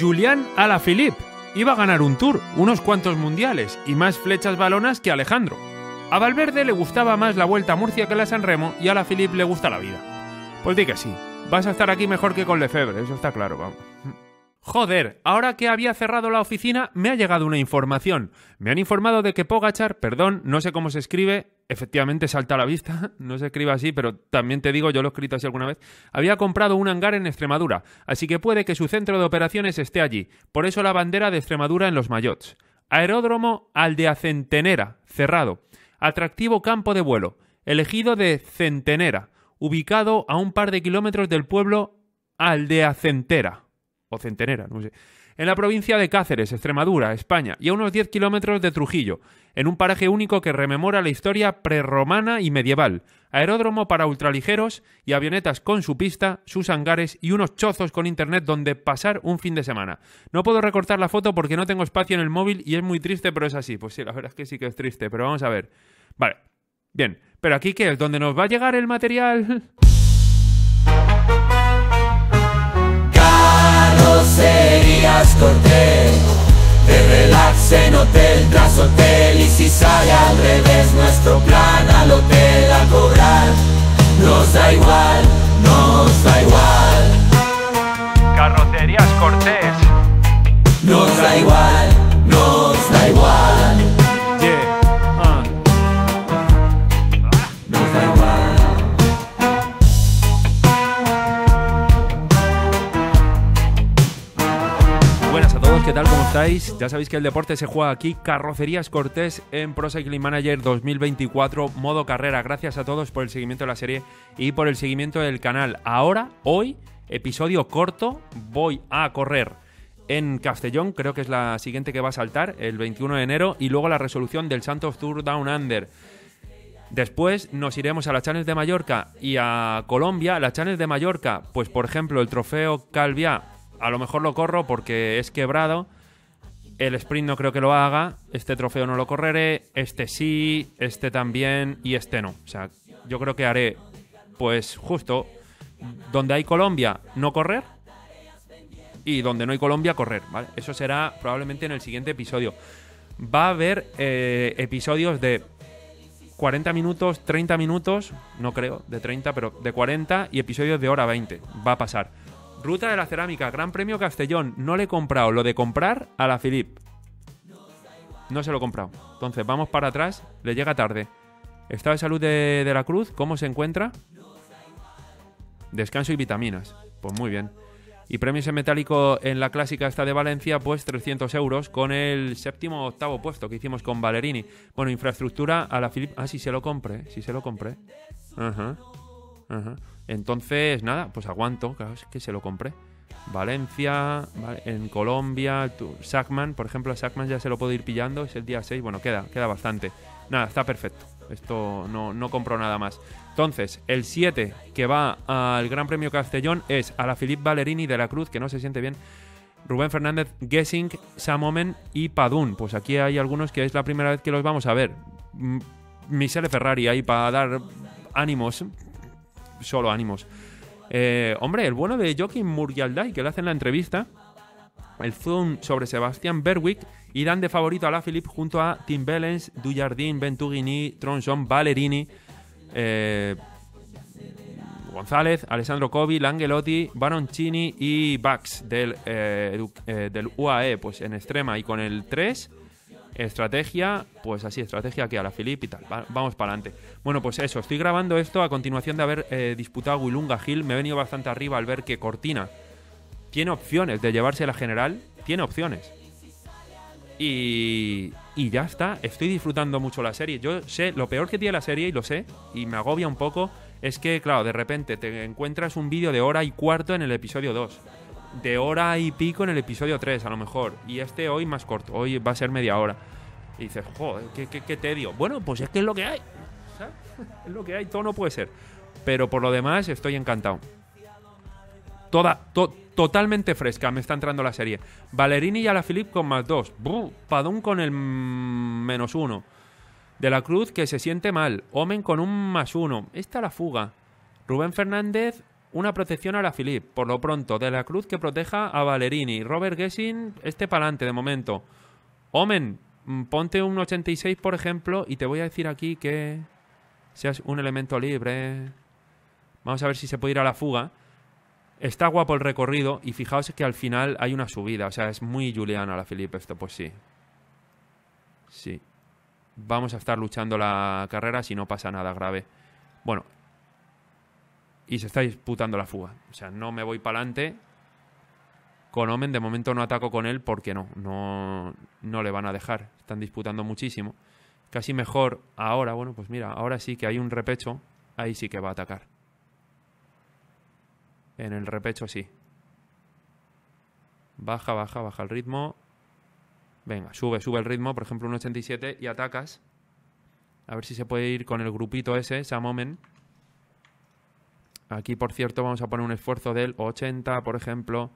Julián Alaphilippe iba a ganar un tour, unos cuantos mundiales y más flechas balonas que Alejandro. A Valverde le gustaba más la Vuelta a Murcia que la San Remo y a Alaphilippe le gusta la vida. Pues di que sí, vas a estar aquí mejor que con Lefebvre, eso está claro, vamos. Joder, ahora que había cerrado la oficina me ha llegado una información. Me han informado de que Pogachar, perdón, no sé cómo se escribe, efectivamente salta a la vista, no se escribe así, pero también te digo, yo lo he escrito así alguna vez, había comprado un hangar en Extremadura, así que puede que su centro de operaciones esté allí. Por eso la bandera de Extremadura en los mayots. Aeródromo Aldeacentenera, cerrado. Atractivo campo de vuelo, elegido de Centenera, ubicado a un par de kilómetros del pueblo Aldeacentera o centenera, no sé, en la provincia de Cáceres, Extremadura, España, y a unos 10 kilómetros de Trujillo, en un paraje único que rememora la historia prerromana y medieval, aeródromo para ultraligeros y avionetas con su pista, sus hangares y unos chozos con internet donde pasar un fin de semana. No puedo recortar la foto porque no tengo espacio en el móvil y es muy triste, pero es así. Pues sí, la verdad es que sí que es triste, pero vamos a ver. Vale, bien, pero aquí qué es donde nos va a llegar el material. Carrocerías cortés De relax en hotel tras hotel Y si sale al revés nuestro plan al hotel a cobrar Nos da igual, nos da igual Carrocerías Cortés Nos da igual ya sabéis que el deporte se juega aquí. Carrocerías Cortés en Pro Cycling Manager 2024, modo carrera. Gracias a todos por el seguimiento de la serie y por el seguimiento del canal. Ahora, hoy, episodio corto, voy a correr en Castellón, creo que es la siguiente que va a saltar, el 21 de enero, y luego la resolución del Santos Tour Down Under. Después nos iremos a las Challenge de Mallorca y a Colombia. Las Challenge de Mallorca, pues por ejemplo el trofeo Calviá, a lo mejor lo corro porque es quebrado, el sprint no creo que lo haga, este trofeo no lo correré, este sí, este también y este no. O sea, yo creo que haré, pues justo, donde hay Colombia, no correr. Y donde no hay Colombia, correr, ¿vale? Eso será probablemente en el siguiente episodio. Va a haber eh, episodios de 40 minutos, 30 minutos, no creo, de 30, pero de 40 y episodios de hora 20. Va a pasar. Ruta de la Cerámica, Gran Premio Castellón. No le he comprado lo de comprar a la Philip. No se lo he comprado. Entonces, vamos para atrás. Le llega tarde. Estado de salud de, la Cruz, ¿cómo se encuentra? Descanso y vitaminas. Pues muy bien. Y premios en metálico en la clásica esta de Valencia, pues 300 euros con el séptimo o octavo puesto que hicimos con Valerini. Bueno, infraestructura a la Philip. Ah, si se lo compré, si se lo compré. Ajá. Entonces, nada, pues aguanto, claro, es que se lo compré. Valencia, en Colombia, Sackman, por ejemplo, a Sackman ya se lo puedo ir pillando, es el día 6, bueno, queda, queda bastante. Nada, está perfecto. Esto no, no compro nada más. Entonces, el 7 que va al Gran Premio Castellón es a la Philippe Valerini de la Cruz, que no se siente bien. Rubén Fernández, Gessing, Samomen y Padún. Pues aquí hay algunos que es la primera vez que los vamos a ver. Michele Ferrari ahí para dar ánimos solo ánimos. Eh, hombre, el bueno de Joaquín Murialdai que le hacen la entrevista, el zoom sobre Sebastián Berwick y dan de favorito a la Philippe junto a Tim Bellens, Dujardin, Ventugini, Tronson, Valerini eh, González, Alessandro Covi, Langelotti, Baroncini y Bax del, eh, del UAE, pues en extrema y con el 3 Estrategia, pues así, estrategia que a la Filip y tal. vamos para adelante. Bueno, pues eso, estoy grabando esto a continuación de haber eh, disputado Wilunga Hill. Me he venido bastante arriba al ver que Cortina tiene opciones de llevarse la general. Tiene opciones. Y, y ya está, estoy disfrutando mucho la serie. Yo sé, lo peor que tiene la serie, y lo sé, y me agobia un poco, es que, claro, de repente te encuentras un vídeo de hora y cuarto en el episodio 2 de hora y pico en el episodio 3, a lo mejor. Y este hoy más corto, hoy va a ser media hora. Y dices, joder, qué, tedio. Bueno, pues es que es lo que hay. Es lo que hay, todo no puede ser. Pero por lo demás, estoy encantado. Toda, totalmente fresca me está entrando la serie. Valerini y Alaphilippe con más dos. Padún con el menos uno. De la Cruz que se siente mal. Omen con un más uno. Esta la fuga. Rubén Fernández una protección a la Philippe, por lo pronto, de la cruz que proteja a Valerini. Robert Gessin, este pa'lante de momento. Omen, mm, ponte un 86, por ejemplo, y te voy a decir aquí que seas un elemento libre. Vamos a ver si se puede ir a la fuga. Está guapo el recorrido y fijaos que al final hay una subida. O sea, es muy Juliana la Philippe esto, pues sí. Sí. Vamos a estar luchando la carrera si no pasa nada grave. Bueno, y se está disputando la fuga. O sea, no me voy para adelante. Con Omen de momento no ataco con él porque no, no, no le van a dejar. Están disputando muchísimo. Casi mejor ahora, bueno, pues mira, ahora sí que hay un repecho, ahí sí que va a atacar. En el repecho sí. Baja, baja, baja el ritmo. Venga, sube, sube el ritmo, por ejemplo, un 87 y atacas. A ver si se puede ir con el grupito ese, Omen Aquí, por cierto, vamos a poner un esfuerzo del 80, por ejemplo.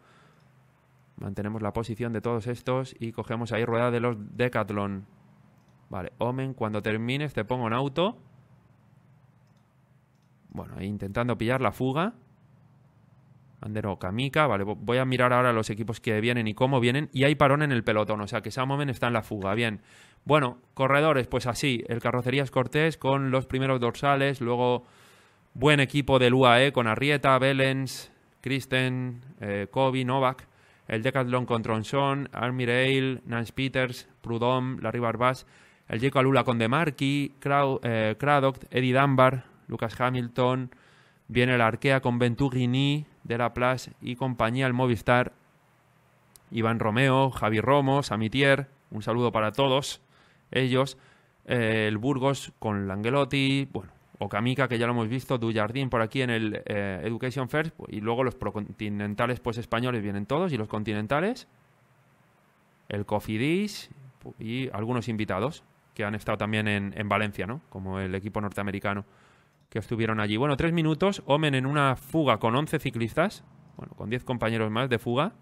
Mantenemos la posición de todos estos y cogemos ahí rueda de los Decathlon. Vale, Omen, cuando termines te pongo en auto. Bueno, intentando pillar la fuga. Andero Kamika, vale, voy a mirar ahora los equipos que vienen y cómo vienen. Y hay parón en el pelotón, o sea que Omen está en la fuga, bien. Bueno, corredores, pues así, el Carrocerías Cortés con los primeros dorsales, luego Buen equipo del UAE con Arrieta, Belens, Kristen, eh, Kobe, Novak. El Decathlon con Tronson, Almireil, Nance Peters, Prudhomme, Larry Barbas. El Jaco Alula con Demarki, Crow, eh, Craddock, Eddie Dunbar, Lucas Hamilton. Viene el Arkea con Venturini, De La Place y compañía, el Movistar. Iván Romeo, Javi Romo, Samitier. Un saludo para todos ellos. Eh, el Burgos con Langelotti. Bueno, Okamika, que ya lo hemos visto, Dujardín por aquí en el eh, Education First, pues, y luego los procontinentales pues españoles vienen todos, y los continentales, el Cofidis y algunos invitados que han estado también en, Valencia, ¿no? Como el equipo norteamericano que estuvieron allí. Bueno, tres minutos, Omen en una fuga con 11 ciclistas, bueno, con 10 compañeros más de fuga.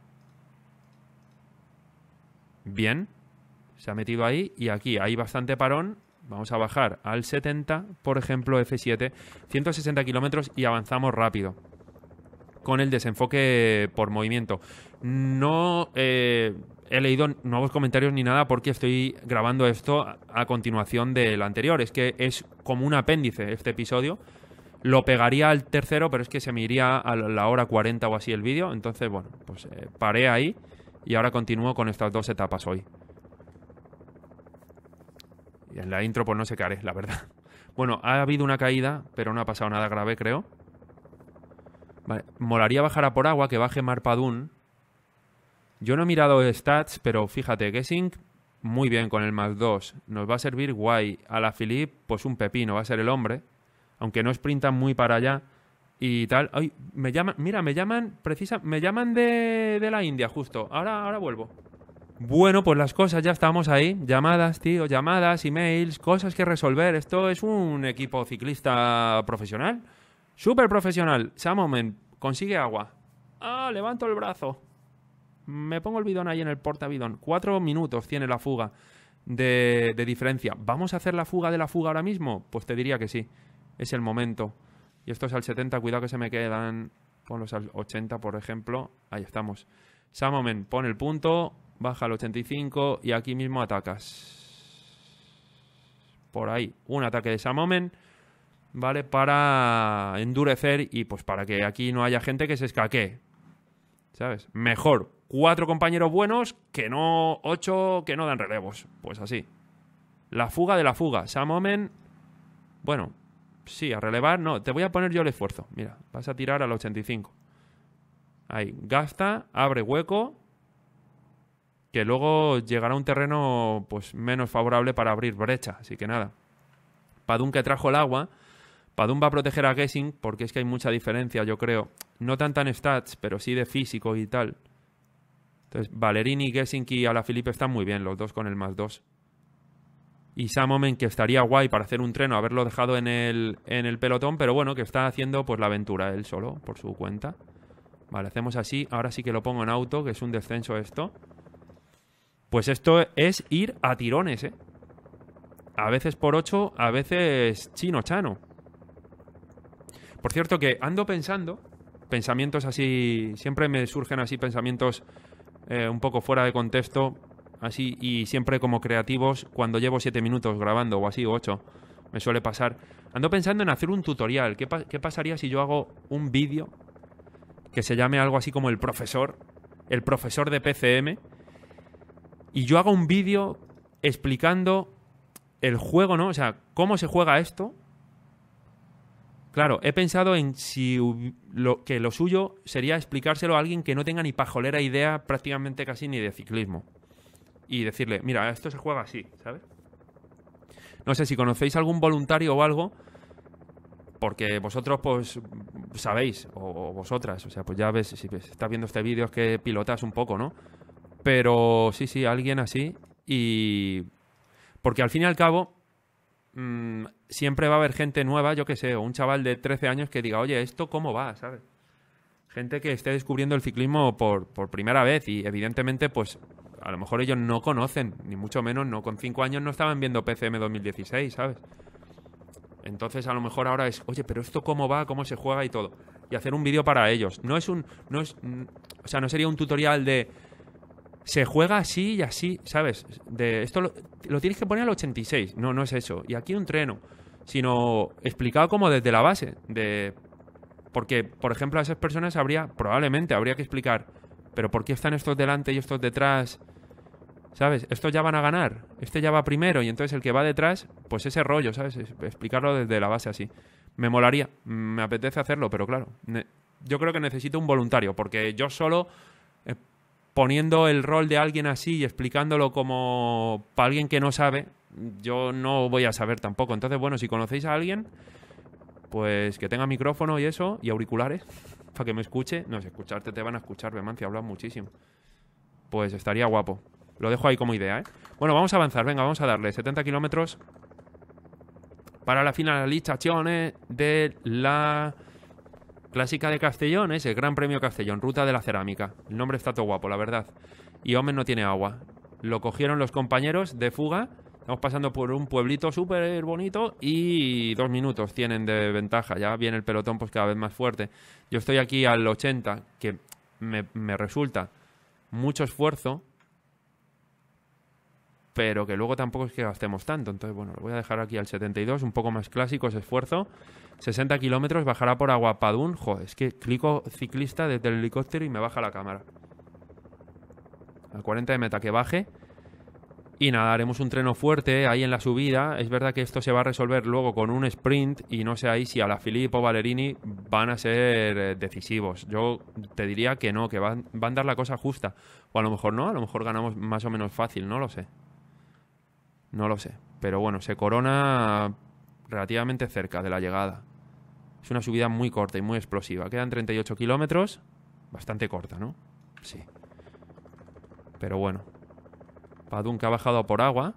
Bien, se ha metido ahí y aquí hay bastante parón Vamos a bajar al 70, por ejemplo, F7, 160 kilómetros y avanzamos rápido con el desenfoque por movimiento. No eh, he leído nuevos comentarios ni nada porque estoy grabando esto a continuación del anterior. Es que es como un apéndice este episodio. Lo pegaría al tercero, pero es que se me iría a la hora 40 o así el vídeo. Entonces, bueno, pues eh, paré ahí y ahora continúo con estas dos etapas hoy en la intro pues no sé qué haré, la verdad. Bueno, ha habido una caída, pero no ha pasado nada grave, creo. Vale. Molaría bajar a por agua, que baje Marpadun. Yo no he mirado stats, pero fíjate, Gessing muy bien con el más 2. Nos va a servir guay. A la Philip, pues un pepino, va a ser el hombre. Aunque no sprintan muy para allá y tal. Ay, me llaman, mira, me llaman, precisa, me llaman de, de la India justo. Ahora, ahora vuelvo. Bueno, pues las cosas ya estamos ahí. Llamadas, tío, llamadas, emails, cosas que resolver. Esto es un equipo ciclista profesional. Súper profesional. Samomen, consigue agua. Ah, levanto el brazo. Me pongo el bidón ahí en el porta bidón. Cuatro minutos tiene la fuga de, diferencia. ¿Vamos a hacer la fuga de la fuga ahora mismo? Pues te diría que sí. Es el momento. Y esto es al 70. Cuidado que se me quedan con los al 80, por ejemplo. Ahí estamos. Samomen pone el punto baja al 85 y aquí mismo atacas. Por ahí, un ataque de Samomen, ¿vale? Para endurecer y pues para que aquí no haya gente que se escaque. ¿Sabes? Mejor cuatro compañeros buenos que no ocho que no dan relevos. Pues así. La fuga de la fuga. Samomen, bueno, sí, a relevar, no. Te voy a poner yo el esfuerzo. Mira, vas a tirar al 85. Ahí, gasta, abre hueco, que luego llegará a un terreno pues menos favorable para abrir brecha. Así que nada. Padun que trajo el agua. Padun va a proteger a Gessing porque es que hay mucha diferencia, yo creo. No tanto en stats, pero sí de físico y tal. Entonces, Valerini, Gessing y Alaphilippe están muy bien, los dos con el más dos. Y Samomen, que estaría guay para hacer un treno, haberlo dejado en el, en el pelotón, pero bueno, que está haciendo pues la aventura él solo, por su cuenta. Vale, hacemos así. Ahora sí que lo pongo en auto, que es un descenso esto. Pues esto es ir a tirones, ¿eh? A veces por ocho, a veces chino-chano. Por cierto que ando pensando, pensamientos así, siempre me surgen así pensamientos eh, un poco fuera de contexto, así, y siempre como creativos, cuando llevo siete minutos grabando o así, o 8, me suele pasar. Ando pensando en hacer un tutorial. qué pasaría si yo hago un vídeo que se llame algo así como el profesor? El profesor de PCM y yo hago un vídeo explicando el juego, ¿no? O sea, cómo se juega esto. Claro, he pensado en si lo, que lo suyo sería explicárselo a alguien que no tenga ni pajolera idea prácticamente casi ni de ciclismo. Y decirle, mira, esto se juega así, ¿sabes? No sé si conocéis algún voluntario o algo, porque vosotros pues sabéis, o, vosotras, o sea, pues ya ves, si estás viendo este vídeo es que pilotas un poco, ¿no? Pero sí, sí, alguien así. Y. Porque al fin y al cabo, mm, siempre va a haber gente nueva, yo qué sé, o un chaval de 13 años que diga, oye, ¿esto cómo va? ¿Sabes? Gente que esté descubriendo el ciclismo por, primera vez y evidentemente, pues a lo mejor ellos no conocen, ni mucho menos, no con 5 años no estaban viendo PCM 2016, ¿sabes? Entonces a lo mejor ahora es, oye, pero esto cómo va, cómo se juega y todo. Y hacer un vídeo para ellos. No es un. Mm, o sea, no sería un tutorial de se juega así y así, ¿sabes? De, esto lo, tienes que poner al 86. No, no es eso. Y aquí un treno. Sino explicado como desde la base. De, porque, por ejemplo, a esas personas habría, probablemente, habría que explicar, pero ¿por qué están estos delante y estos detrás? ¿Sabes? Estos ya van a ganar. Este ya va primero y entonces el que va detrás, pues ese rollo, ¿sabes? Explicarlo desde la base así. Me molaría, me apetece hacerlo, pero claro, yo creo que necesito un voluntario, porque yo solo eh, poniendo el rol de alguien así y explicándolo como para alguien que no sabe, yo no voy a saber tampoco. Entonces, bueno, si conocéis a alguien, pues que tenga micrófono y eso, y auriculares, para que me escuche. No, si escucharte te van a escuchar, mancia hablas muchísimo. Pues estaría guapo. Lo dejo ahí como idea, ¿eh? Bueno, vamos a avanzar, venga, vamos a darle 70 kilómetros para la finalización eh, de la Clásica de Castellón es el Gran Premio Castellón, Ruta de la Cerámica. El nombre está todo guapo, la verdad. Y Omen no tiene agua. Lo cogieron los compañeros de fuga. Estamos pasando por un pueblito súper bonito y dos minutos tienen de ventaja. Ya viene el pelotón pues cada vez más fuerte. Yo estoy aquí al 80, que me resulta mucho esfuerzo pero que luego tampoco es que gastemos tanto. Entonces, bueno, lo voy a dejar aquí al 72, un poco más clásico ese esfuerzo. 60 kilómetros, bajará por Aguapadún. Joder, es que clico ciclista desde el helicóptero y me baja la cámara. Al 40 de meta que baje. Y nada, haremos un treno fuerte ahí en la subida. Es verdad que esto se va a resolver luego con un sprint y no sé ahí si a la Filippo o Valerini van a ser eh, decisivos. Yo te diría que no, que van a dar la cosa justa. O a lo mejor no, a lo mejor ganamos más o menos fácil, no lo sé. No lo sé. Pero bueno, se corona relativamente cerca de la llegada. Es una subida muy corta y muy explosiva. Quedan 38 kilómetros. Bastante corta, ¿no? Sí. Pero bueno. que ha bajado por agua.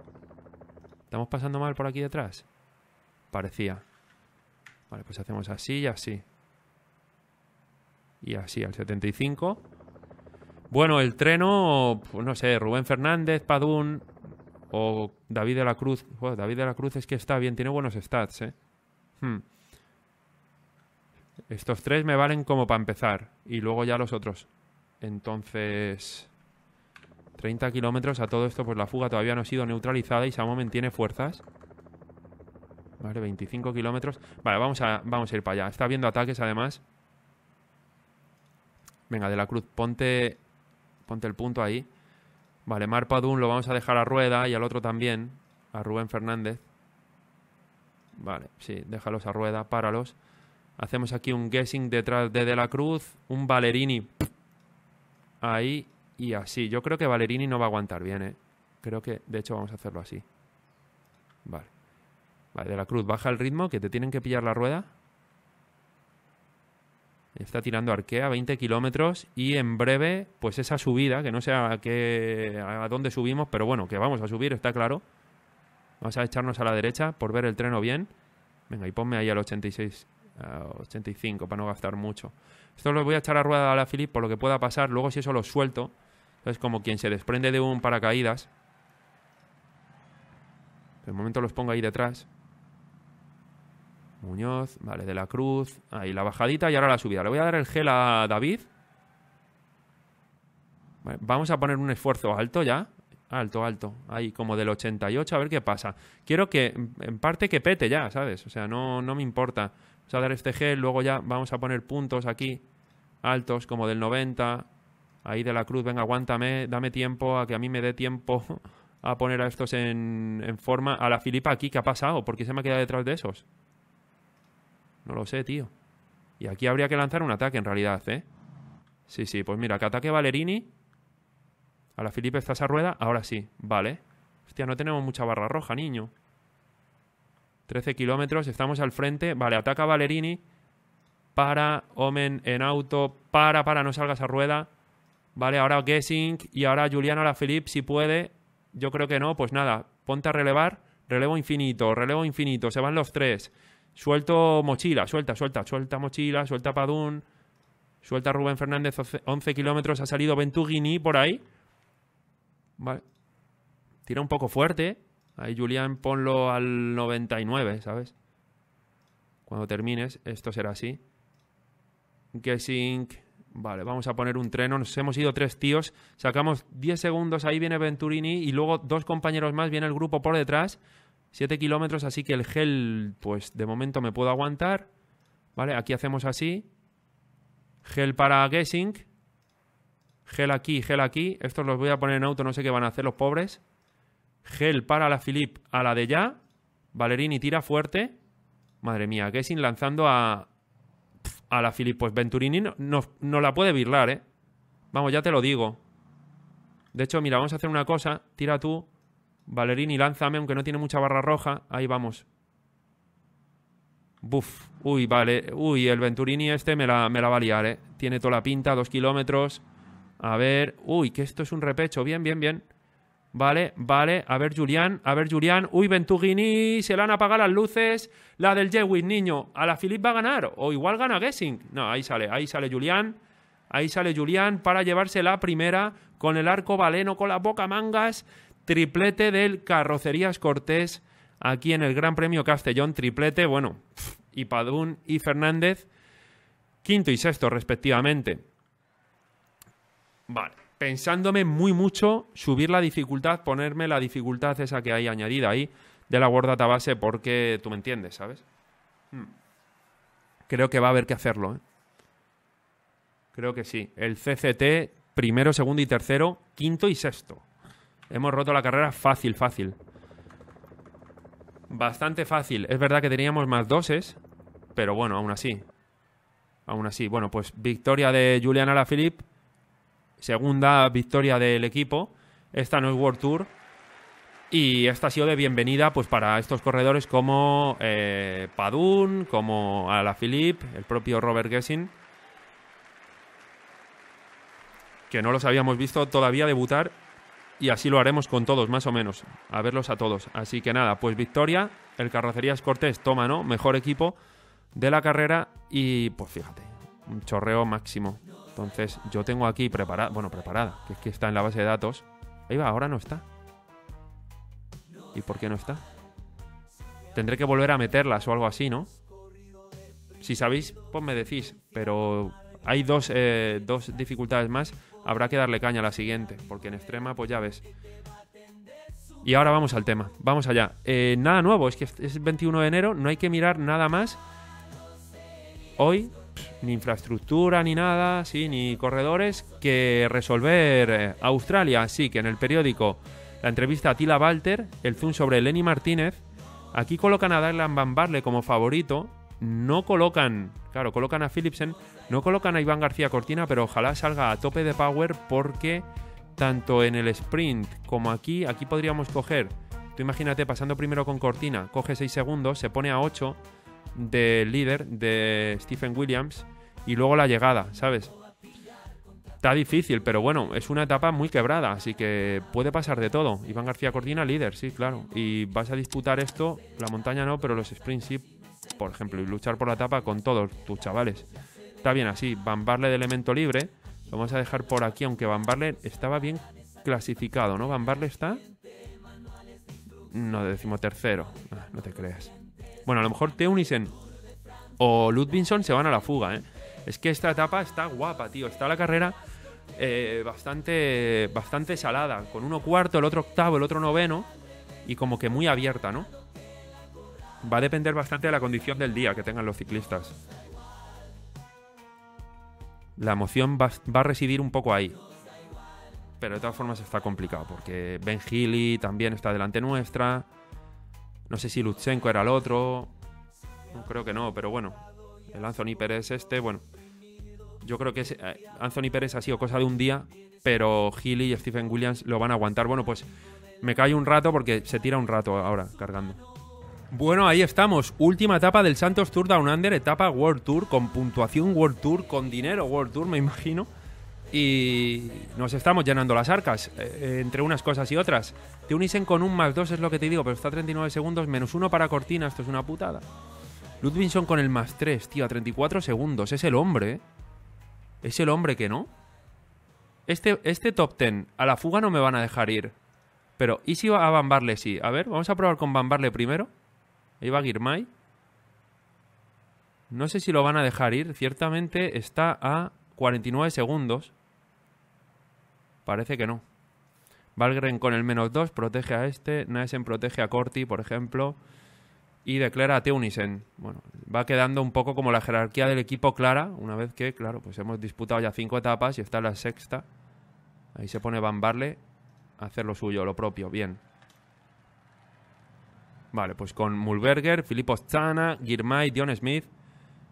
¿Estamos pasando mal por aquí detrás? Parecía. Vale, pues hacemos así y así. Y así, al 75. Bueno, el treno, pues no sé, Rubén Fernández, Padún, o David de la Cruz. David de la Cruz es que está bien, tiene buenos stats, eh. hmm. Estos tres me valen como para empezar. Y luego ya los otros. Entonces... 30 kilómetros a todo esto, pues la fuga todavía no ha sido neutralizada y Samomen tiene fuerzas. Vale, 25 kilómetros. Vale, vamos a, vamos a ir para allá. Está viendo ataques, además. Venga, De la Cruz, ponte, ponte el punto ahí. Vale, Marpa lo vamos a dejar a Rueda y al otro también, a Rubén Fernández. Vale, sí, déjalos a Rueda, páralos. Hacemos aquí un guessing detrás de De La Cruz, un Valerini. Ahí y así. Yo creo que Valerini no va a aguantar bien, ¿eh? Creo que, de hecho, vamos a hacerlo así. Vale. Vale, De La Cruz, baja el ritmo, que te tienen que pillar la rueda está tirando Arkea 20 kilómetros y en breve, pues esa subida, que no sé a, qué, a dónde subimos, pero bueno, que vamos a subir, está claro. Vamos a echarnos a la derecha por ver el treno bien. Venga, y ponme ahí al 86, 85, para no gastar mucho. Esto lo voy a echar a rueda a la Philip por lo que pueda pasar. Luego, si eso lo suelto, es como quien se desprende de un paracaídas. De momento los pongo ahí detrás. Muñoz, vale, de la Cruz. Ahí, la bajadita y ahora la subida. Le voy a dar el gel a David. vamos a poner un esfuerzo alto ya. Alto, alto. Ahí, como del 88, a ver qué pasa. Quiero que, en parte, que pete ya, ¿sabes? O sea, no, no me importa. Vamos a dar este gel, luego ya vamos a poner puntos aquí. Altos, como del 90. Ahí de la cruz, venga, aguántame, dame tiempo, a que a mí me dé tiempo a poner a estos en, en forma. A la Filipa aquí, ¿qué ha pasado? Porque se me ha quedado detrás de esos? No lo sé, tío. Y aquí habría que lanzar un ataque en realidad, ¿eh? Sí, sí, pues mira, que ataque Valerini. A la Filipe está esa rueda, ahora sí, vale. Hostia, no tenemos mucha barra roja, niño. 13 kilómetros, estamos al frente. Vale, ataca Valerini. Para, Omen en auto. Para, para, no salga esa rueda. Vale, ahora Gessing y ahora Juliana a la Filipe, si puede. Yo creo que no, pues nada, ponte a relevar. Relevo infinito, relevo infinito, se van los tres. Suelto mochila, suelta, suelta, suelta mochila, suelta Padún, suelta Rubén Fernández, 11 kilómetros, ha salido Venturini por ahí. Vale. Tira un poco fuerte. Ahí Julián ponlo al 99, ¿sabes? Cuando termines, esto será así. Gesink. Vale, vamos a poner un treno. Nos hemos ido tres tíos. Sacamos 10 segundos. Ahí viene Venturini. Y luego dos compañeros más. Viene el grupo por detrás. 7 kilómetros, así que el gel, pues de momento me puedo aguantar. ¿Vale? Aquí hacemos así. Gel para Gessing. Gel aquí, gel aquí. Estos los voy a poner en auto, no sé qué van a hacer los pobres. Gel para la Philip a la de ya. Valerini tira fuerte. Madre mía, Gessing lanzando a, a la Philip. Pues Venturini no, no, la puede birlar, ¿eh? Vamos, ya te lo digo. De hecho, mira, vamos a hacer una cosa. Tira tú. Valerini, lánzame, aunque no tiene mucha barra roja. Ahí vamos. Buf. Uy, vale. Uy, el Venturini este me la, me la va a liar, ¿eh? Tiene toda la pinta, dos kilómetros. A ver. Uy, que esto es un repecho. Bien, bien, bien. Vale, vale. A ver, Julián. A ver, Julián. Uy, Venturini. Se le han apagado las luces. La del Jewin, niño. A la Philip va a ganar. O igual gana Gessing. No, ahí sale. Ahí sale Julián. Ahí sale Julián para llevarse la primera con el arco valeno, con la boca mangas triplete del Carrocerías Cortés aquí en el Gran Premio Castellón, triplete, bueno, y Padún y Fernández, quinto y sexto respectivamente. Vale, pensándome muy mucho subir la dificultad, ponerme la dificultad esa que hay añadida ahí de la guardata base porque tú me entiendes, ¿sabes? Hmm. Creo que va a haber que hacerlo, ¿eh? Creo que sí. El CCT, primero, segundo y tercero, quinto y sexto. Hemos roto la carrera fácil, fácil. Bastante fácil. Es verdad que teníamos más doses, pero bueno, aún así. Aún así. Bueno, pues victoria de Julian Alaphilippe. Segunda victoria del equipo. Esta no es World Tour. Y esta ha sido de bienvenida pues para estos corredores como eh, Padun, como Alaphilippe, el propio Robert Gessing. Que no los habíamos visto todavía debutar y así lo haremos con todos, más o menos, a verlos a todos. Así que nada, pues victoria, el Carrocerías Cortés toma, ¿no? Mejor equipo de la carrera y pues fíjate, un chorreo máximo. Entonces yo tengo aquí preparada, bueno, preparada, que es que está en la base de datos. Ahí va, ahora no está. ¿Y por qué no está? Tendré que volver a meterlas o algo así, ¿no? Si sabéis, pues me decís, pero hay dos, eh, dos dificultades más habrá que darle caña a la siguiente, porque en extrema, pues ya ves. Y ahora vamos al tema, vamos allá. Eh, nada nuevo, es que es 21 de enero, no hay que mirar nada más. Hoy, ni infraestructura, ni nada, sí, ni corredores, que resolver eh, Australia. Así que en el periódico, la entrevista a Tila Walter, el zoom sobre Lenny Martínez, aquí colocan a Dylan Van Barle como favorito, no colocan, claro, colocan a Philipsen, no colocan a Iván García Cortina, pero ojalá salga a tope de power porque tanto en el sprint como aquí, aquí podríamos coger, tú imagínate pasando primero con Cortina, coge 6 segundos, se pone a 8 del líder de Stephen Williams y luego la llegada, ¿sabes? Está difícil, pero bueno, es una etapa muy quebrada, así que puede pasar de todo. Iván García Cortina, líder, sí, claro. Y vas a disputar esto, la montaña no, pero los sprints sí, por ejemplo, y luchar por la etapa con todos tus chavales. Está bien así, Bambarle de elemento libre. vamos a dejar por aquí, aunque Van estaba bien clasificado, ¿no? Bambarle está... No, decimotercero. tercero, ah, no te creas. Bueno, a lo mejor Teunissen o Ludvinson se van a la fuga, ¿eh? Es que esta etapa está guapa, tío. Está la carrera eh, bastante, bastante salada. Con uno cuarto, el otro octavo, el otro noveno. Y como que muy abierta, ¿no? Va a depender bastante de la condición del día que tengan los ciclistas la emoción va, a residir un poco ahí. Pero de todas formas está complicado, porque Ben Healy también está delante nuestra. No sé si Lutsenko era el otro. No creo que no, pero bueno. El Anthony Pérez este, bueno. Yo creo que es, eh, Anthony Pérez ha sido cosa de un día, pero Healy y Stephen Williams lo van a aguantar. Bueno, pues me cae un rato porque se tira un rato ahora cargando. Bueno, ahí estamos. Última etapa del Santos Tour Down Under, etapa World Tour, con puntuación World Tour, con dinero World Tour, me imagino. Y nos estamos llenando las arcas, eh, eh, entre unas cosas y otras. Te unisen con un más dos, es lo que te digo, pero está a 39 segundos, menos uno para Cortina, esto es una putada. Ludwigson con el más tres, tío, a 34 segundos. Es el hombre, ¿eh? Es el hombre que no. Este, este top ten a la fuga no me van a dejar ir. Pero, ¿y si va a Bambarle sí? A ver, vamos a probar con Bambarle primero. Ahí va Girmay. No sé si lo van a dejar ir. Ciertamente está a 49 segundos. Parece que no. Valgren con el menos 2 protege a este. Naesen protege a Corti, por ejemplo. Y declara a Teunisen. Bueno, va quedando un poco como la jerarquía del equipo clara. Una vez que, claro, pues hemos disputado ya cinco etapas y está la sexta. Ahí se pone Bambarle. Barle a hacer lo suyo, lo propio. Bien. Vale, pues con Mulberger, Filippo Zana, Girmay, Dion Smith,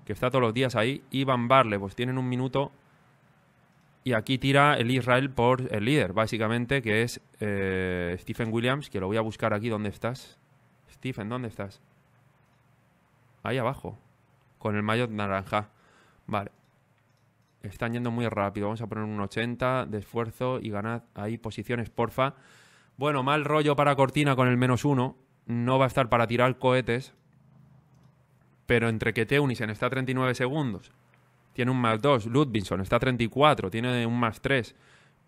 que está todos los días ahí, y Van Barle, pues tienen un minuto. Y aquí tira el Israel por el líder, básicamente, que es eh, Stephen Williams, que lo voy a buscar aquí. ¿Dónde estás? Stephen, ¿dónde estás? Ahí abajo, con el mayor naranja. Vale. Están yendo muy rápido. Vamos a poner un 80 de esfuerzo y ganad ahí posiciones, porfa. Bueno, mal rollo para Cortina con el menos uno no va a estar para tirar cohetes, pero entre que Teunissen está a 39 segundos, tiene un más 2, Ludvinson está a 34, tiene un más 3,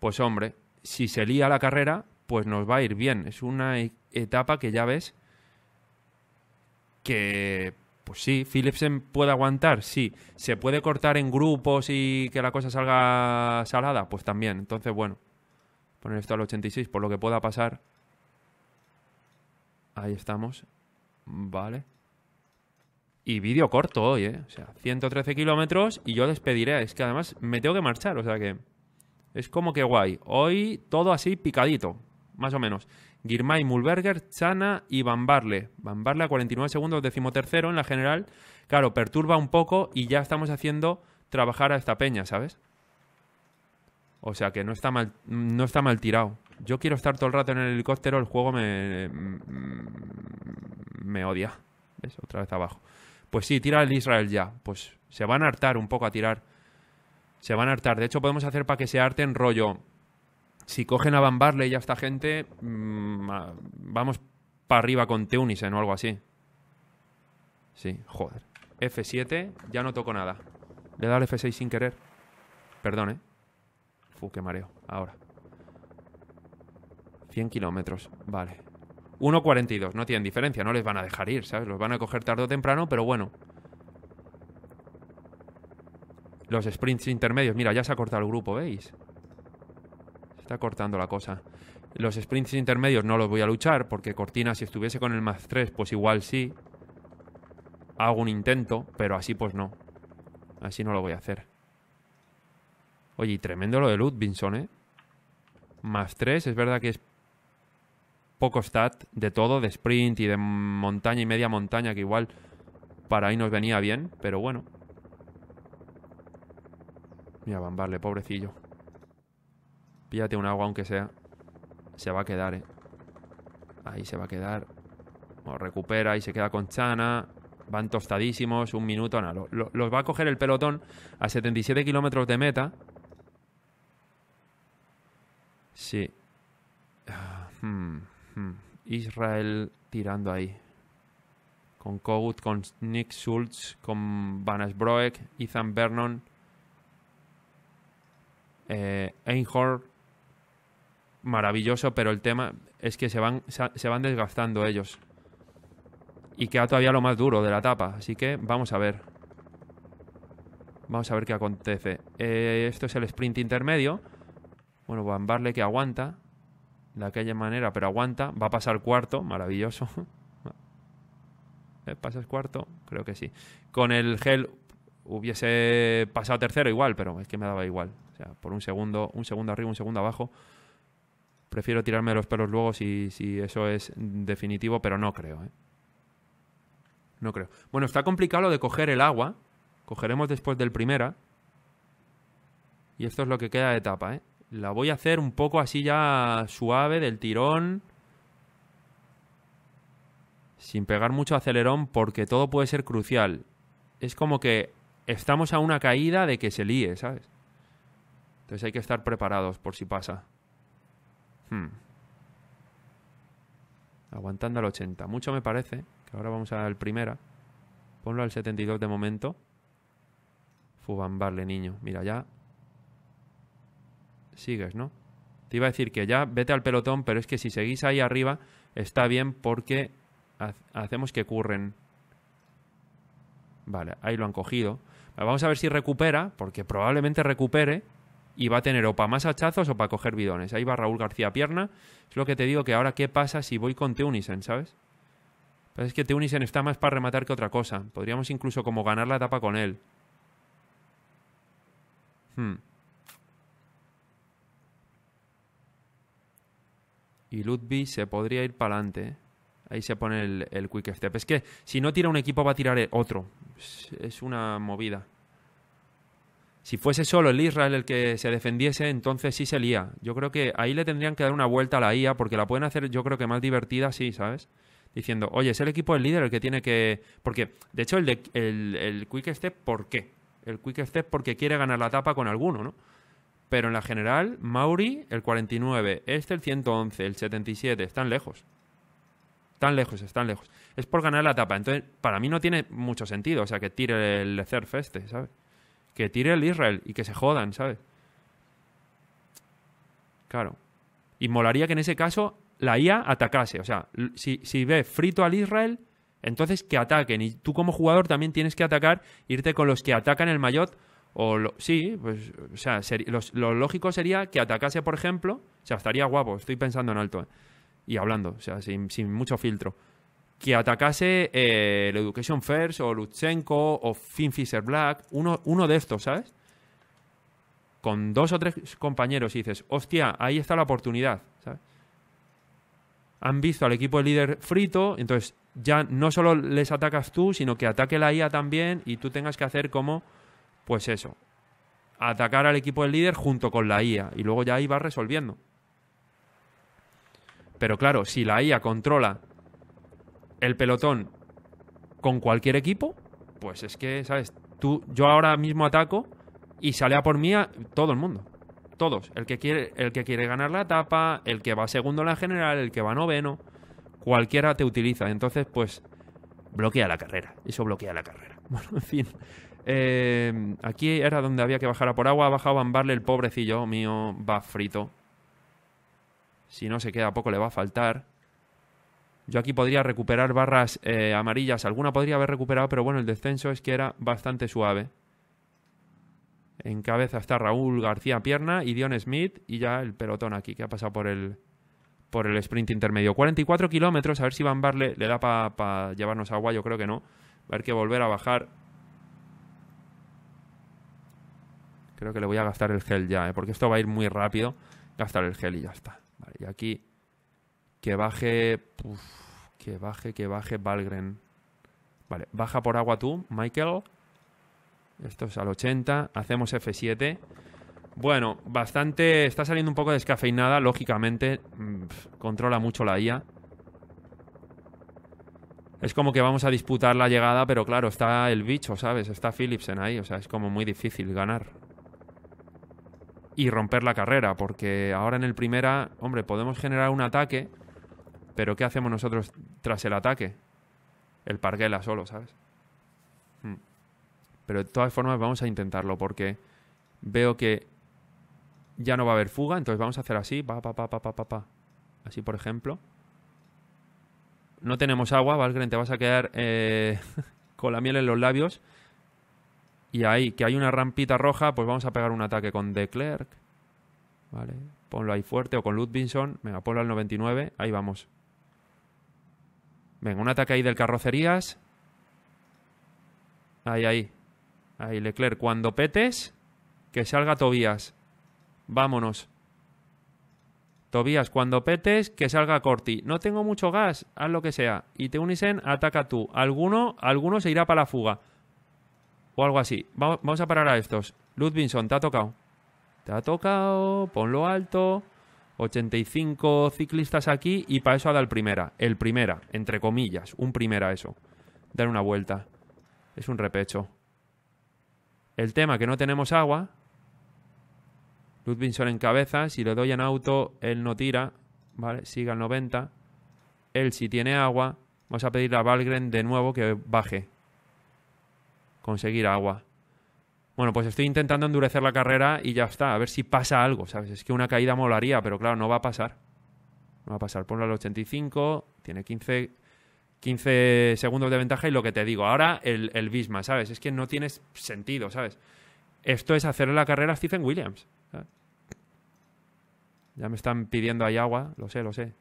pues hombre, si se lía la carrera, pues nos va a ir bien. Es una e-, etapa que ya ves que, pues sí, Philipsen puede aguantar, sí. ¿Se puede cortar en grupos y que la cosa salga salada? Pues también. Entonces, bueno, poner esto al 86, por lo que pueda pasar, Ahí estamos. Vale. Y vídeo corto hoy, ¿eh? O sea, 113 kilómetros y yo despediré. Es que además me tengo que marchar, o sea que... Es como que guay. Hoy todo así picadito, más o menos. Girmay, Mulberger, Chana y Bambarle, Bambarle a 49 segundos, decimotercero en la general. Claro, perturba un poco y ya estamos haciendo trabajar a esta peña, ¿sabes? O sea que no está mal, no está mal tirado yo quiero estar todo el rato en el helicóptero, el juego me, mm, me odia. ¿Ves? Otra vez abajo. Pues sí, tira el Israel ya. Pues se van a hartar un poco a tirar. Se van a hartar. De hecho, podemos hacer para que se harten rollo. Si cogen a Bambarle y a esta gente, mm, vamos para arriba con Teunisen o algo así. Sí, joder. F7, ya no toco nada. Le he dado el F6 sin querer. Perdón, ¿eh? Fu, qué mareo. Ahora. 100 kilómetros, vale. 1.42, no tienen diferencia, no les van a dejar ir, ¿sabes? Los van a coger tarde o temprano, pero bueno. Los sprints intermedios, mira, ya se ha cortado el grupo, ¿veis? Se está cortando la cosa. Los sprints intermedios no los voy a luchar, porque Cortina, si estuviese con el más 3, pues igual sí. Hago un intento, pero así pues no. Así no lo voy a hacer. Oye, tremendo lo de Ludvinson, ¿eh? Más 3, es verdad que es poco stat de todo, de sprint y de montaña y media montaña, que igual para ahí nos venía bien, pero bueno. Mira, bambarle, pobrecillo. Píllate un agua, aunque sea. Se va a quedar, eh. Ahí se va a quedar. O recupera y se queda con Chana. Van tostadísimos, un minuto, los, va a coger el pelotón a 77 kilómetros de meta. Sí. Ah, hmm. Mm. Israel tirando ahí. Con Kogut, con Nick Schultz, con Van broek Ethan Vernon, eh, Einhorn. Maravilloso, pero el tema es que se van, se van desgastando ellos. Y queda todavía lo más duro de la etapa. Así que vamos a ver. Vamos a ver qué acontece. Eh, esto es el sprint intermedio. Bueno, Van Barle que aguanta de aquella manera, pero aguanta. Va a pasar cuarto, maravilloso. ¿Eh? ¿Pasas cuarto? Creo que sí. Con el gel hubiese pasado tercero igual, pero es que me daba igual. O sea, por un segundo, un segundo arriba, un segundo abajo. Prefiero tirarme los pelos luego si, eso es definitivo, pero no creo. ¿eh? No creo. Bueno, está complicado lo de coger el agua. Cogeremos después del primera. Y esto es lo que queda de etapa, ¿eh? La voy a hacer un poco así ya suave, del tirón. Sin pegar mucho acelerón, porque todo puede ser crucial. Es como que estamos a una caída de que se líe, ¿sabes? Entonces hay que estar preparados por si pasa. Hmm. Aguantando al 80. Mucho me parece. Que ahora vamos a al primera. Ponlo al 72 de momento. Fubambarle, niño. Mira, ya sigues, ¿no? Te iba a decir que ya vete al pelotón, pero es que si seguís ahí arriba está bien porque hacemos que curren. Vale, ahí lo han cogido. Vamos a ver si recupera, porque probablemente recupere y va a tener o para más hachazos o para coger bidones. Ahí va Raúl García Pierna. Es lo que te digo que ahora qué pasa si voy con Teunisen, ¿sabes? Pues es que Teunisen está más para rematar que otra cosa. Podríamos incluso como ganar la etapa con él. Hmm. y Ludwig se podría ir para adelante. ¿eh? Ahí se pone el, quick step. Es que si no tira un equipo va a tirar otro. Es una movida. Si fuese solo el Israel el que se defendiese, entonces sí se lía. Yo creo que ahí le tendrían que dar una vuelta a la IA porque la pueden hacer yo creo que más divertida, sí, ¿sabes? Diciendo, oye, es el equipo del líder el que tiene que... Porque, de hecho, el, el, el quick step, ¿por qué? El quick step porque quiere ganar la etapa con alguno, ¿no? Pero en la general, Mauri, el 49, este, el 111, el 77, están lejos. Están lejos, están lejos. Es por ganar la etapa. Entonces, para mí no tiene mucho sentido. O sea, que tire el Cerf este, ¿sabes? Que tire el Israel y que se jodan, ¿sabes? Claro. Y molaría que en ese caso la IA atacase. O sea, si, si ve frito al Israel, entonces que ataquen. Y tú como jugador también tienes que atacar, irte con los que atacan el Mayotte o sí, pues, o sea, lo, lógico sería que atacase, por ejemplo, o estaría guapo, estoy pensando en alto eh, y hablando, o sea, sin, sin mucho filtro, que atacase eh, el Education First o Lutsenko o Finn Fisher Black, uno, de estos, ¿sabes? Con dos o tres compañeros y dices, hostia, ahí está la oportunidad, ¿sabes? Han visto al equipo de líder frito, entonces ya no solo les atacas tú, sino que ataque la IA también y tú tengas que hacer como pues eso, atacar al equipo del líder junto con la IA y luego ya ahí resolviendo. Pero claro, si la IA controla el pelotón con cualquier equipo, pues es que, ¿sabes? Tú, yo ahora mismo ataco y sale a por mí todo el mundo. Todos. El que, quiere, el que quiere ganar la etapa, el que va segundo en la general, el que va noveno. Cualquiera te utiliza. Entonces, pues, bloquea la carrera. Eso bloquea la carrera. Bueno, en fin. Em, aquí era donde había que bajar a por agua. Ha bajado Van el pobrecillo mío. Va frito. Si no se queda poco le va a faltar. Yo aquí podría recuperar barras eh, amarillas. Alguna podría haber recuperado, pero bueno, el descenso es que era bastante suave. En cabeza está Raúl García Pierna y Dion Smith. Y ya el pelotón aquí que ha pasado por el, por el sprint intermedio. 44 kilómetros. A ver si Van le da para llevarnos agua. Yo creo que no. Va a haber que volver a bajar Creo que le voy a gastar el gel ya, ¿eh? porque esto va a ir muy rápido. Gastar el gel y ya está. Vale, y aquí que baje... que baje, que baje Valgren. Vale, baja por agua tú, Michael. Esto es al 80. Hacemos F7. Bueno, bastante... Está saliendo un poco descafeinada, lógicamente. controla mucho la IA. Es como que vamos a disputar la llegada, pero claro, está el bicho, ¿sabes? Está Philipsen ahí, o sea, es como muy difícil ganar y romper la carrera, porque ahora en el primera, hombre, podemos generar un ataque, pero ¿qué hacemos nosotros tras el ataque? El parguela solo, ¿sabes? Hmm. Pero de todas formas vamos a intentarlo, porque veo que ya no va a haber fuga, entonces vamos a hacer así, pa, pa, pa, pa, Así, por ejemplo. No tenemos agua, Valgren, te vas a quedar eh, con la miel en los labios. Y ahí, que hay una rampita roja, pues vamos a pegar un ataque con De Vale, ponlo ahí fuerte. O con Ludvinson. Venga, ponlo al 99. Ahí vamos. Venga, un ataque ahí del Carrocerías. Ahí, ahí. Ahí, Leclerc. Cuando petes, que salga Tobías. Vámonos. Tobías, cuando petes, que salga Corti. No tengo mucho gas, haz lo que sea. Y te unisen, ataca tú. Alguno, alguno se irá para la fuga o algo así. Vamos, a parar a estos. Ludvinson, te ha tocado. Te ha tocado, ponlo alto. 85 ciclistas aquí y para eso ha dado el primera. El primera, entre comillas. Un primera eso. Dar una vuelta. Es un repecho. El tema que no tenemos agua. Ludvinson en cabeza. Si le doy en auto, él no tira. Vale, Siga al 90. Él si tiene agua. Vamos a pedir a Valgren de nuevo que baje conseguir agua. Bueno, pues estoy intentando endurecer la carrera y ya está, a ver si pasa algo, ¿sabes? Es que una caída molaría, pero claro, no va a pasar. No va a pasar. Ponlo al 85, tiene 15, 15 segundos de ventaja y lo que te digo, ahora el, el Bisma, ¿sabes? Es que no tiene sentido, ¿sabes? Esto es hacerle la carrera a Stephen Williams. Ya me están pidiendo ahí agua, lo sé, lo sé.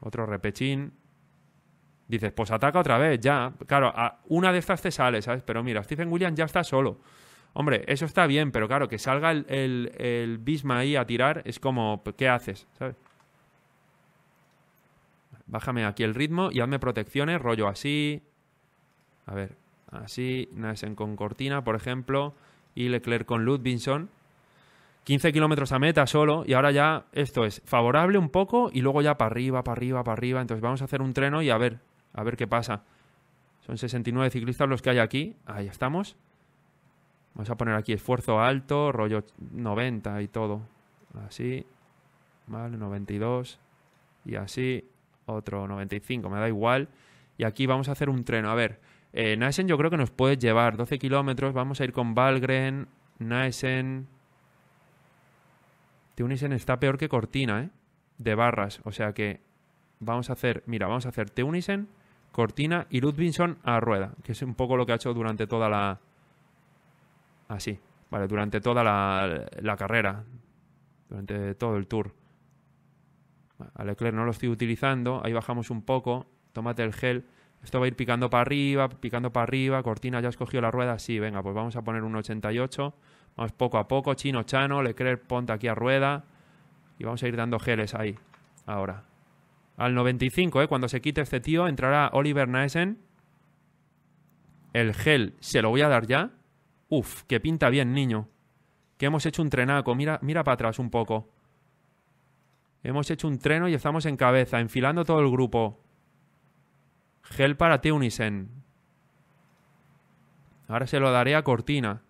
Otro repechín dices, pues ataca otra vez, ya. Claro, una de estas te sale, ¿sabes? Pero mira, Stephen Williams ya está solo. Hombre, eso está bien, pero claro, que salga el, el, el Bisma ahí a tirar es como, pues, ¿qué haces? ¿Sabes? Bájame aquí el ritmo y hazme protecciones, rollo así. A ver, así, Nasen con Cortina, por ejemplo, y Leclerc con Ludvinson. 15 kilómetros a meta solo y ahora ya esto es favorable un poco y luego ya para arriba, para arriba, para arriba. Entonces vamos a hacer un treno y a ver, a ver qué pasa. Son 69 ciclistas los que hay aquí. Ahí estamos. Vamos a poner aquí esfuerzo alto, rollo 90 y todo. Así. Vale, 92. Y así. Otro 95, me da igual. Y aquí vamos a hacer un treno. A ver, eh, yo creo que nos puede llevar 12 kilómetros. Vamos a ir con Valgren, Naesen... Teunisen está peor que Cortina, ¿eh? De barras. O sea que vamos a hacer... Mira, vamos a hacer Tunisen. Cortina y Ludvinson a rueda, que es un poco lo que ha hecho durante toda la. Así, ah, vale, durante toda la, la, carrera, durante todo el tour. A Leclerc no lo estoy utilizando, ahí bajamos un poco, tómate el gel. Esto va a ir picando para arriba, picando para arriba. Cortina ya has cogido la rueda, sí, venga, pues vamos a poner un 88. Vamos poco a poco, chino, chano, Leclerc, ponte aquí a rueda. Y vamos a ir dando geles ahí, ahora al 95, ¿eh? cuando se quite este tío, entrará Oliver Naesen. El gel se lo voy a dar ya. Uf, que pinta bien, niño. Que hemos hecho un trenaco. Mira, mira para atrás un poco. Hemos hecho un treno y estamos en cabeza, enfilando todo el grupo. Gel para Teunisen. Ahora se lo daré a Cortina.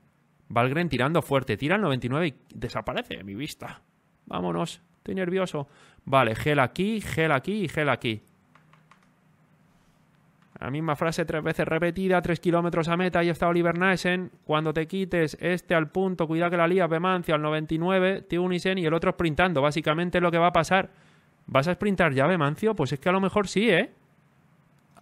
Valgren tirando fuerte. Tira el 99 y desaparece de mi vista. Vámonos estoy nervioso. Vale, gel aquí, gel aquí y gel aquí. La misma frase tres veces repetida, tres kilómetros a meta, ahí está Oliver Naesen. Cuando te quites este al punto, cuida que la lías, Bemancio, al 99, te y el otro sprintando. Básicamente lo que va a pasar. ¿Vas a sprintar ya, Bemancio? Pues es que a lo mejor sí, ¿eh?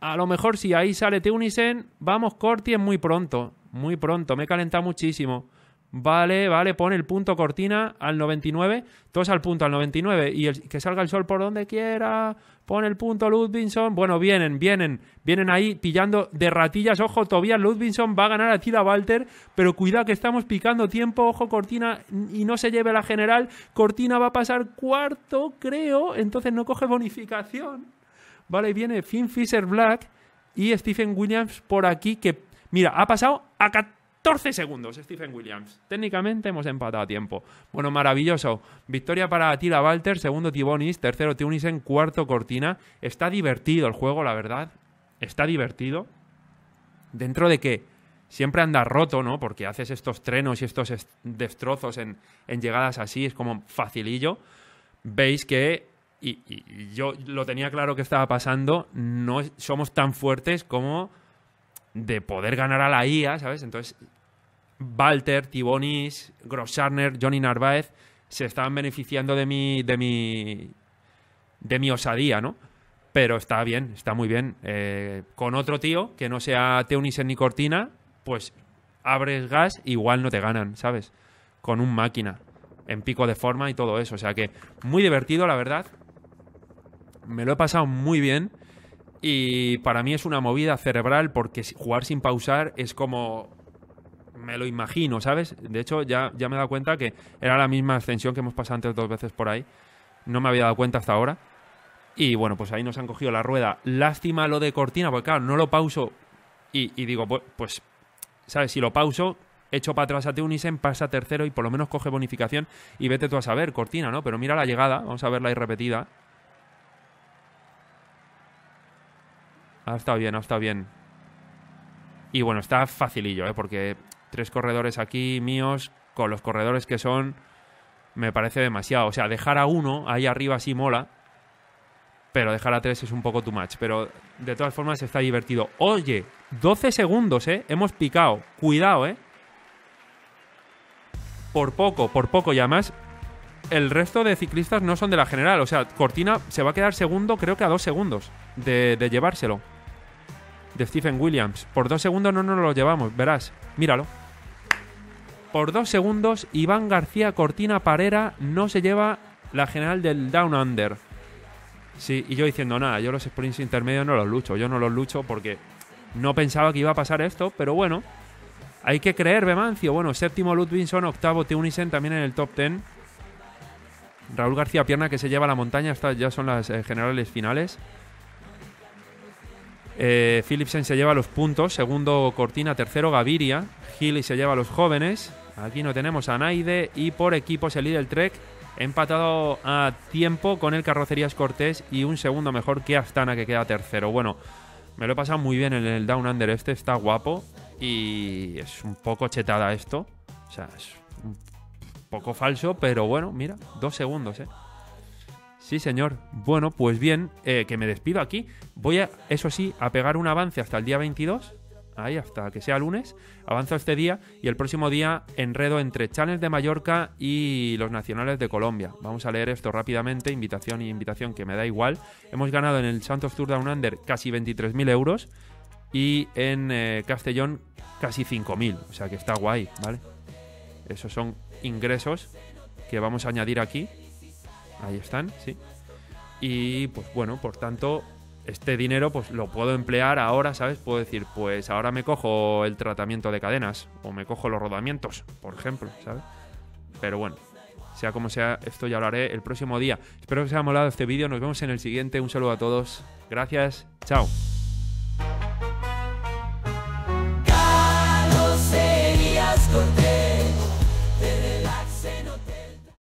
A lo mejor sí, ahí sale Teunisen. Vamos, Corti, es muy pronto. Muy pronto, me he calentado muchísimo. Vale, vale, pone el punto cortina al 99, todos al punto al 99 y el, que salga el sol por donde quiera, pone el punto Ludvinson, bueno, vienen, vienen, vienen ahí pillando de ratillas, ojo, Tobias Ludvinson va a ganar a Tila Walter, pero cuidado que estamos picando tiempo, ojo, Cortina y no se lleve la general, Cortina va a pasar cuarto, creo, entonces no coge bonificación. Vale, viene Finn Fisher Black y Stephen Williams por aquí que, mira, ha pasado a 14 segundos, Stephen Williams. Técnicamente hemos empatado a tiempo. Bueno, maravilloso. Victoria para Tila Walter, segundo Tibonis, tercero En cuarto Cortina. Está divertido el juego, la verdad. Está divertido. Dentro de que siempre anda roto, ¿no? Porque haces estos trenos y estos destrozos en, llegadas así, es como facilillo. Veis que, y, yo lo tenía claro que estaba pasando, no somos tan fuertes como de poder ganar a la IA, ¿sabes? Entonces Walter, Tibonis, Grossarner, Johnny Narváez se estaban beneficiando de mi, de mi, de mi osadía, ¿no? Pero está bien, está muy bien. Eh, con otro tío que no sea Teunisen ni Cortina, pues abres gas, igual no te ganan, ¿sabes? Con un máquina, en pico de forma y todo eso. O sea que muy divertido, la verdad. Me lo he pasado muy bien. Y para mí es una movida cerebral porque jugar sin pausar es como me lo imagino, ¿sabes? De hecho, ya, ya me he dado cuenta que era la misma ascensión que hemos pasado antes dos veces por ahí. No me había dado cuenta hasta ahora. Y bueno, pues ahí nos han cogido la rueda. Lástima lo de Cortina, porque claro, no lo pauso y, digo, pues, pues, ¿sabes? Si lo pauso, echo para atrás a Teunisen, pasa tercero y por lo menos coge bonificación y vete tú a saber, Cortina, ¿no? Pero mira la llegada, vamos a verla ahí repetida. Ha estado bien, ha estado bien. Y bueno, está facilillo, ¿eh? Porque tres corredores aquí míos, con los corredores que son, me parece demasiado. O sea, dejar a uno ahí arriba sí mola, pero dejar a tres es un poco too much. Pero de todas formas está divertido. Oye, 12 segundos, ¿eh? Hemos picado. Cuidado, ¿eh? Por poco, por poco. ya más el resto de ciclistas no son de la general. O sea, Cortina se va a quedar segundo, creo que a dos segundos de, de llevárselo de Stephen Williams. Por dos segundos no nos lo llevamos, verás. Míralo. Por dos segundos, Iván García Cortina Parera no se lleva la general del Down Under. Sí, y yo diciendo, nada, yo los sprints intermedios no los lucho, yo no los lucho porque no pensaba que iba a pasar esto, pero bueno, hay que creer, Bemancio. Bueno, séptimo Ludwigson, octavo Tunisen también en el top ten. Raúl García Pierna que se lleva la montaña, estas ya son las eh, generales finales. Eh, Philipsen se lleva los puntos, segundo Cortina, tercero Gaviria, Gili se lleva a los jóvenes, aquí no tenemos a Naide y por equipos el líder Trek empatado a tiempo con el Carrocerías Cortés y un segundo mejor que Astana que queda tercero. Bueno, me lo he pasado muy bien en el Down Under este, está guapo y es un poco chetada esto, o sea, es un poco falso, pero bueno, mira, dos segundos, eh. Sí, señor. Bueno, pues bien, eh, que me despido aquí. Voy a, eso sí, a pegar un avance hasta el día 22. Ahí, hasta que sea lunes. Avanzo este día y el próximo día enredo entre Channels de Mallorca y los Nacionales de Colombia. Vamos a leer esto rápidamente, invitación y invitación, que me da igual. Hemos ganado en el Santos Tour Down Under casi 23.000 euros y en eh, Castellón casi 5.000. O sea que está guay, ¿vale? Esos son ingresos que vamos a añadir aquí Ahí están, sí. Y pues bueno, por tanto, este dinero pues lo puedo emplear ahora, ¿sabes? Puedo decir, pues ahora me cojo el tratamiento de cadenas o me cojo los rodamientos, por ejemplo, ¿sabes? Pero bueno, sea como sea, esto ya hablaré el próximo día. Espero que os haya molado este vídeo, nos vemos en el siguiente, un saludo a todos, gracias, chao.